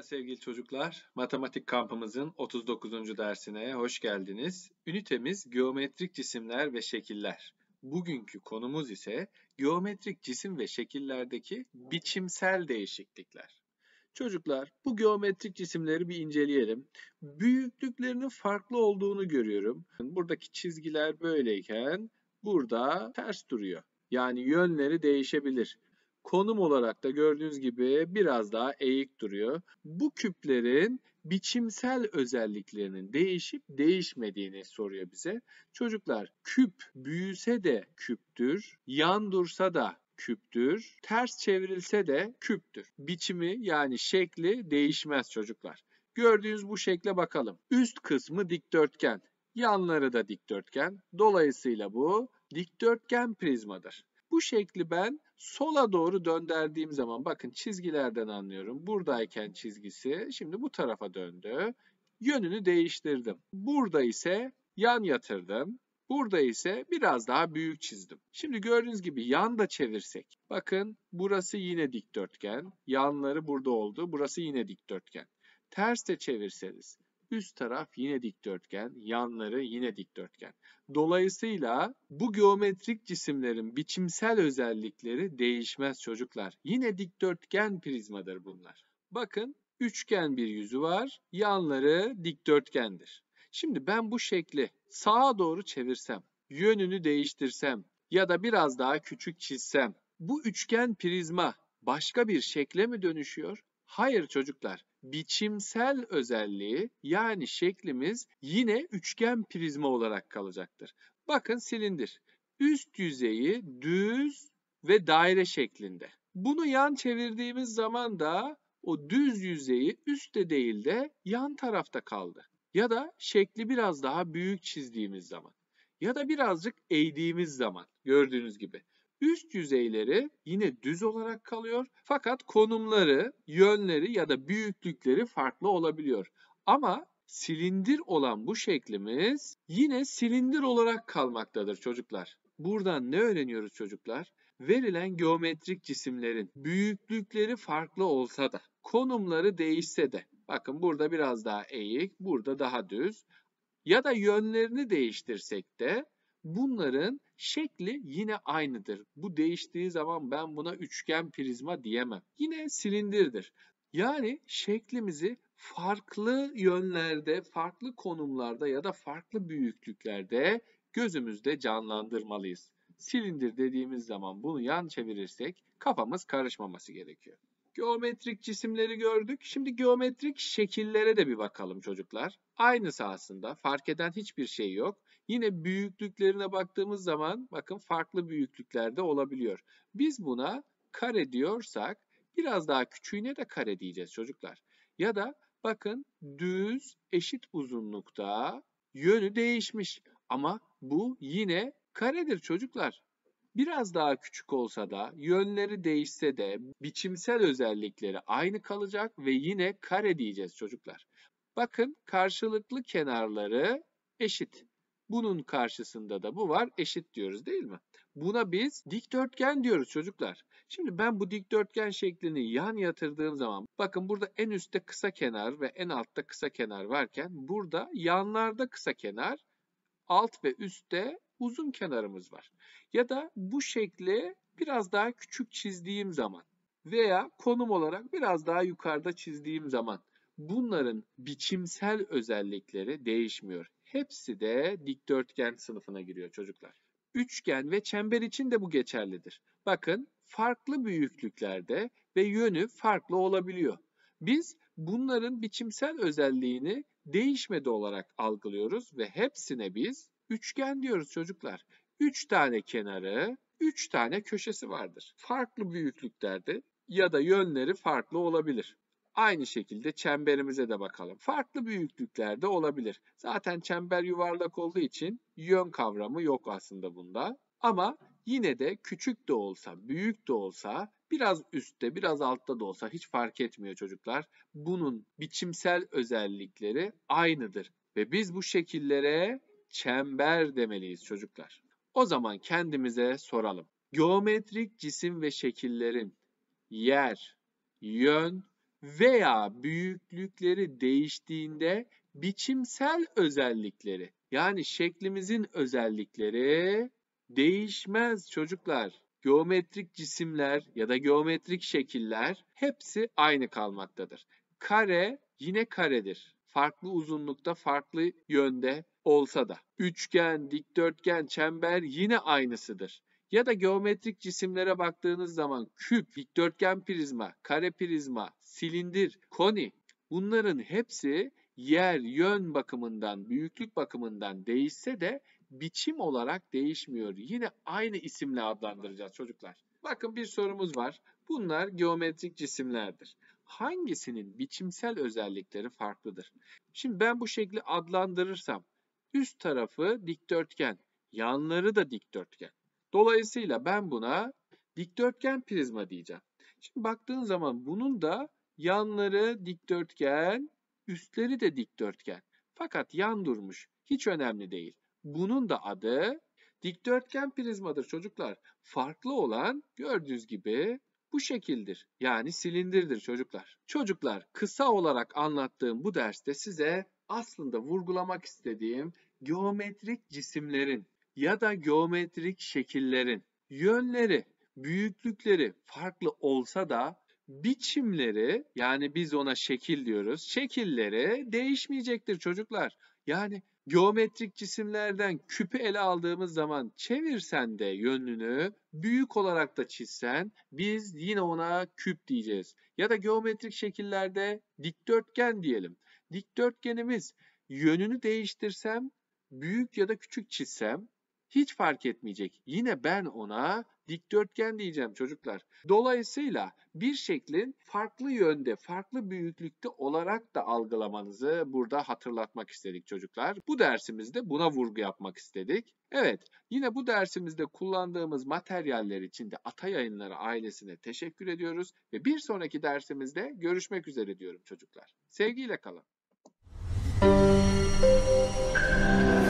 Merhaba sevgili çocuklar. Matematik kampımızın 39. dersine hoş geldiniz. Ünitemiz geometrik cisimler ve şekiller. Bugünkü konumuz ise geometrik cisim ve şekillerdeki biçimsel değişiklikler. Çocuklar bu geometrik cisimleri bir inceleyelim. Büyüklüklerinin farklı olduğunu görüyorum. Buradaki çizgiler böyleyken burada ters duruyor. Yani yönleri değişebilir konum olarak da gördüğünüz gibi biraz daha eğik duruyor. Bu küplerin biçimsel özelliklerinin değişip değişmediğini soruyor bize. Çocuklar küp büyüse de küptür, yan dursa da küptür, ters çevrilse de küptür. Biçimi yani şekli değişmez çocuklar. Gördüğünüz bu şekle bakalım. Üst kısmı dikdörtgen, yanları da dikdörtgen. Dolayısıyla bu dikdörtgen prizmadır. Bu şekli ben Sola doğru döndürdüğüm zaman bakın çizgilerden anlıyorum. Buradayken çizgisi şimdi bu tarafa döndü. Yönünü değiştirdim. Burada ise yan yatırdım. Burada ise biraz daha büyük çizdim. Şimdi gördüğünüz gibi yan da çevirsek. Bakın burası yine dikdörtgen. Yanları burada oldu. Burası yine dikdörtgen. Ters de çevirseniz. Üst taraf yine dikdörtgen, yanları yine dikdörtgen. Dolayısıyla bu geometrik cisimlerin biçimsel özellikleri değişmez çocuklar. Yine dikdörtgen prizmadır bunlar. Bakın üçgen bir yüzü var, yanları dikdörtgendir. Şimdi ben bu şekli sağa doğru çevirsem, yönünü değiştirsem ya da biraz daha küçük çizsem bu üçgen prizma başka bir şekle mi dönüşüyor? Hayır çocuklar biçimsel özelliği yani şeklimiz yine üçgen prizma olarak kalacaktır. Bakın silindir. Üst yüzeyi düz ve daire şeklinde. Bunu yan çevirdiğimiz zaman da o düz yüzeyi üstte değil de yan tarafta kaldı. Ya da şekli biraz daha büyük çizdiğimiz zaman ya da birazcık eğdiğimiz zaman gördüğünüz gibi Üst yüzeyleri yine düz olarak kalıyor fakat konumları, yönleri ya da büyüklükleri farklı olabiliyor. Ama silindir olan bu şeklimiz yine silindir olarak kalmaktadır çocuklar. Buradan ne öğreniyoruz çocuklar? Verilen geometrik cisimlerin büyüklükleri farklı olsa da, konumları değişse de, bakın burada biraz daha eğik, burada daha düz ya da yönlerini değiştirsek de bunların şekli yine aynıdır. Bu değiştiği zaman ben buna üçgen prizma diyemem. Yine silindirdir. Yani şeklimizi farklı yönlerde, farklı konumlarda ya da farklı büyüklüklerde gözümüzde canlandırmalıyız. Silindir dediğimiz zaman bunu yan çevirirsek kafamız karışmaması gerekiyor. Geometrik cisimleri gördük. Şimdi geometrik şekillere de bir bakalım çocuklar. Aynı sahasında, Fark eden hiçbir şey yok. Yine büyüklüklerine baktığımız zaman bakın farklı büyüklüklerde olabiliyor. Biz buna kare diyorsak biraz daha küçüğüne de kare diyeceğiz çocuklar. Ya da bakın düz eşit uzunlukta yönü değişmiş ama bu yine karedir çocuklar. Biraz daha küçük olsa da yönleri değişse de biçimsel özellikleri aynı kalacak ve yine kare diyeceğiz çocuklar. Bakın karşılıklı kenarları eşit. Bunun karşısında da bu var eşit diyoruz değil mi? Buna biz dikdörtgen diyoruz çocuklar. Şimdi ben bu dikdörtgen şeklini yan yatırdığım zaman bakın burada en üstte kısa kenar ve en altta kısa kenar varken burada yanlarda kısa kenar, alt ve üstte uzun kenarımız var. Ya da bu şekli biraz daha küçük çizdiğim zaman veya konum olarak biraz daha yukarıda çizdiğim zaman bunların biçimsel özellikleri değişmiyor. Hepsi de dikdörtgen sınıfına giriyor çocuklar. Üçgen ve çember için de bu geçerlidir. Bakın farklı büyüklüklerde ve yönü farklı olabiliyor. Biz bunların biçimsel özelliğini değişmedi olarak algılıyoruz ve hepsine biz üçgen diyoruz çocuklar. Üç tane kenarı, üç tane köşesi vardır. Farklı büyüklüklerde ya da yönleri farklı olabilir. Aynı şekilde çemberimize de bakalım. Farklı büyüklüklerde olabilir. Zaten çember yuvarlak olduğu için yön kavramı yok aslında bunda. Ama yine de küçük de olsa, büyük de olsa, biraz üstte, biraz altta da olsa hiç fark etmiyor çocuklar. Bunun biçimsel özellikleri aynıdır ve biz bu şekillere çember demeliyiz çocuklar. O zaman kendimize soralım. Geometrik cisim ve şekillerin yer, yön veya büyüklükleri değiştiğinde biçimsel özellikleri yani şeklimizin özellikleri değişmez çocuklar. Geometrik cisimler ya da geometrik şekiller hepsi aynı kalmaktadır. Kare yine karedir. Farklı uzunlukta, farklı yönde olsa da. Üçgen, dikdörtgen, çember yine aynısıdır. Ya da geometrik cisimlere baktığınız zaman küp, dikdörtgen prizma, kare prizma, silindir, koni bunların hepsi yer, yön bakımından, büyüklük bakımından değişse de biçim olarak değişmiyor. Yine aynı isimle adlandıracağız çocuklar. Bakın bir sorumuz var. Bunlar geometrik cisimlerdir. Hangisinin biçimsel özellikleri farklıdır? Şimdi ben bu şekli adlandırırsam üst tarafı dikdörtgen, yanları da dikdörtgen. Dolayısıyla ben buna dikdörtgen prizma diyeceğim. Şimdi baktığın zaman bunun da yanları dikdörtgen, üstleri de dikdörtgen. Fakat yan durmuş. Hiç önemli değil. Bunun da adı dikdörtgen prizmadır çocuklar. Farklı olan gördüğünüz gibi bu şekildir. Yani silindirdir çocuklar. Çocuklar kısa olarak anlattığım bu derste size aslında vurgulamak istediğim geometrik cisimlerin ya da geometrik şekillerin yönleri, büyüklükleri farklı olsa da biçimleri yani biz ona şekil diyoruz. Şekilleri değişmeyecektir çocuklar. Yani geometrik cisimlerden küpü ele aldığımız zaman çevirsen de yönünü büyük olarak da çizsen biz yine ona küp diyeceğiz. Ya da geometrik şekillerde dikdörtgen diyelim. Dikdörtgenimiz yönünü değiştirsem büyük ya da küçük çizsem hiç fark etmeyecek. Yine ben ona dikdörtgen diyeceğim çocuklar. Dolayısıyla bir şeklin farklı yönde, farklı büyüklükte olarak da algılamanızı burada hatırlatmak istedik çocuklar. Bu dersimizde buna vurgu yapmak istedik. Evet, yine bu dersimizde kullandığımız materyaller için de Ata Yayınları ailesine teşekkür ediyoruz ve bir sonraki dersimizde görüşmek üzere diyorum çocuklar. Sevgiyle kalın. Thank